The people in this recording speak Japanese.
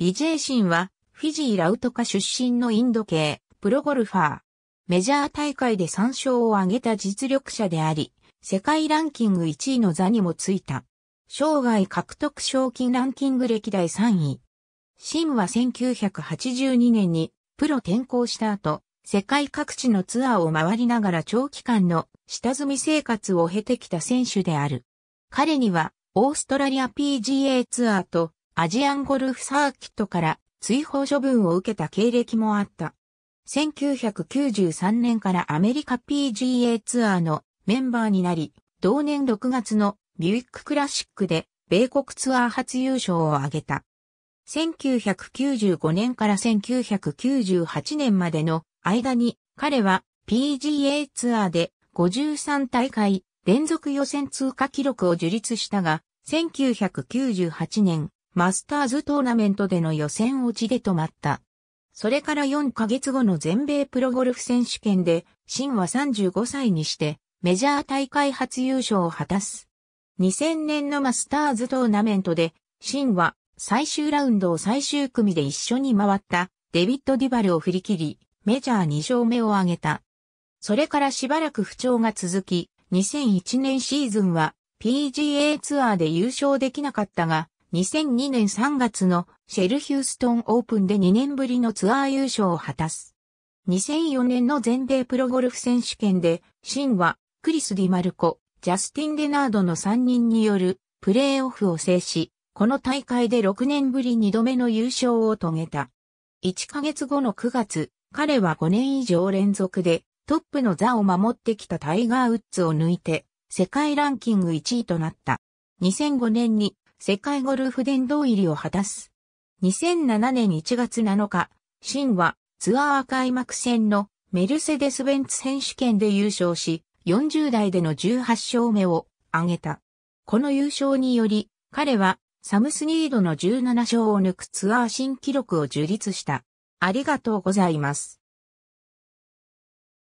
ビジェイシンは、フィジーラウトカ出身のインド系、プロゴルファー。メジャー大会で3勝を挙げた実力者であり、世界ランキング1位の座にもついた。生涯獲得賞金ランキング歴代3位。シンは1982年にプロ転向した後、世界各地のツアーを回りながら長期間の下積み生活を経てきた選手である。彼にはオーストラリア PGA ツアーとアジアンゴルフサーキットから追放処分を受けた経歴もあった。1993年からアメリカ PGA ツアーのメンバーになり、同年6月のビュイッククラシックで米国ツアー初優勝を挙げた。1995年から1998年までの間に彼は PGA ツアーで53大会連続予選通過記録を樹立したが、1998年マスターズトーナメントでの予選落ちで止まった。それから4ヶ月後の全米プロゴルフ選手権で、シンは35歳にして、メジャー大会初優勝を果たす。2000年のマスターズトーナメントで、シンは最終ラウンドを最終組で一緒に回ったデビッド・デュバルを振り切り、メジャー2勝目を挙げた。それからしばらく不調が続き、2001年シーズンは PGA ツアーで優勝できなかったが、2002年3月のシェルヒューストンオープンで2年ぶりのツアー優勝を果たす。2004年の全米プロゴルフ選手権で、シンはクリス・ディマルコ、ジャスティン・デナードの3人によるプレーオフを制し、この大会で6年ぶり2度目の優勝を遂げた。1ヶ月後の9月、彼は5年以上連続でトップの座を守ってきたタイガー・ウッズを抜いて世界ランキング1位となった。2005年に世界ゴルフ殿堂入りを果たす。2007年1月7日、シンはツアー開幕戦のメルセデス・ベンツ選手権で優勝し、40代での18勝目を挙げた。この優勝により、彼はサムスニードの17勝を抜くツアー新記録を樹立した。ありがとうございます。